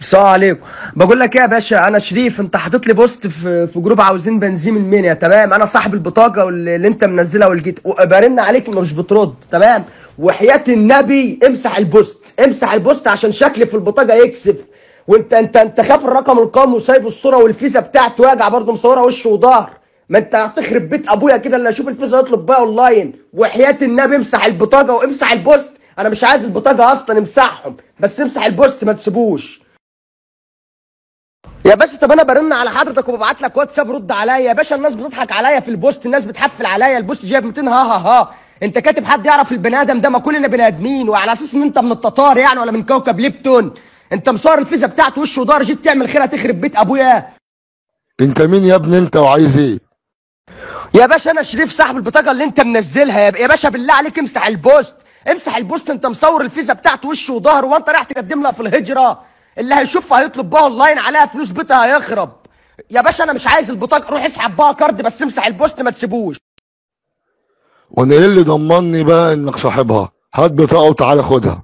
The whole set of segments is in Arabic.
السلام عليكم بقول لك ايه يا باشا انا شريف انت حاطط لي بوست في في جروب عاوزين بنزين المنيا تمام انا صاحب البطاقه واللي انت منزلها والجيت برن عليك انه مش بترد تمام وحياه النبي امسح البوست امسح البوست عشان شكلي في البطاقه يكسف وانت انت انت خاف الرقم القومي وسايب الصوره والفيزا بتاعته واجع برضه مصوره وش وظهر ما انت هتخرب بيت ابويا كده اللي اشوف الفيزا يطلب بقى اونلاين وحياه النبي امسح البطاقه وامسح البوست انا مش عايز البطاقه اصلا امسحهم بس امسح البوست ما تسيبوش يا باشا طب انا برن على حضرتك وببعت لك واتساب رد عليا يا باشا الناس بتضحك عليا في البوست الناس بتحفل عليا البوست جايب 200 ها ها ها انت كاتب حد يعرف البني ادم ده ما كلنا بني ادمين وعلى اساس ان انت من التتار يعني ولا من كوكب ليبتون انت مصور الفيزا بتاعت وش ودار جيت تعمل خيرها تخرب بيت ابويا انت مين يا ابني انت وعايز ايه يا باشا انا شريف صاحب البطاقه اللي انت منزلها يا باشا بالله عليك امسح البوست امسح البوست انت مصور الفيزا بتاعت وش وظهر وانت رايح تقدم لها في الهجره اللي هيشوفها هيطلب بقى اونلاين عليها فلوس بيتها هيخرب يا باشا انا مش عايز البطاقه روح اسحب بقى كارد بس امسح البوست ما تسيبوش وانا ايه اللي ضمني بقى انك صاحبها هات بطاقه وتعالى خدها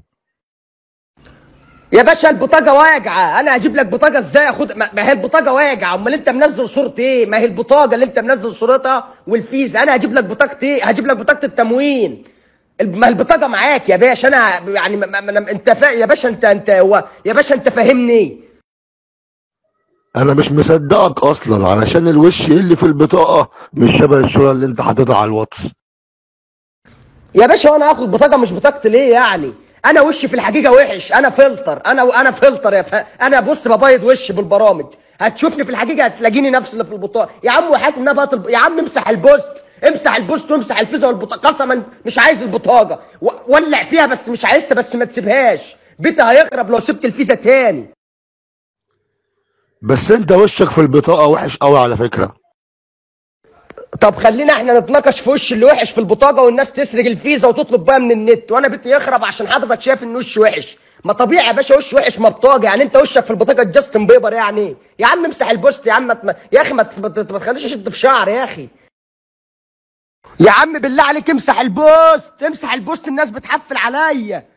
يا باشا البطاقه واجعه انا هجيب لك بطاقه ازاي اخد ما هي البطاقه واجعه امال انت منزل صوره ايه ما هي البطاقه اللي انت منزل صورتها والفيز انا هجيب لك بطاقه ايه هجيب لك بطاقه التموين ما البطاقه معاك يا باشا انا يعني ما ما انت فا... يا باشا انت انت هو يا باشا انت فاهمني انا مش مصدقك اصلا علشان الوش اللي في البطاقه مش شبه الصوره اللي انت حاططها على الواتس يا باشا وانا هاخد بطاقه مش بطاقتي ليه يعني انا وشي في الحقيقه وحش انا فلتر انا انا فلتر يا ف... انا بص ببيض وشي بالبرامج هتشوفني في الحقيقه هتلاقيني نفس اللي في البطاقه يا عم وحياه بطل... يا عم امسح البوست امسح البوست وامسح الفيزا والبطاقه قسما مش عايز البطاقه ولع فيها بس مش عايزها بس ما تسيبهاش بيتي هيخرب لو سبت الفيزا تاني بس انت وشك في البطاقه وحش قوي على فكره طب خلينا احنا نتناقش في وش اللي وحش في البطاقه والناس تسرق الفيزا وتطلب بقى من النت وانا بيتي يخرب عشان حضرتك شايف ان وش وحش ما طبيعي يا باشا وش وحش ما بطاقه يعني انت وشك في البطاقه جاستن بيبر يعني يا عم امسح البوست يا عم يا اخي ما تخليش اشد في شعر يا اخي يا عم بالله عليك امسح البوست امسح البوست الناس بتحفل عليا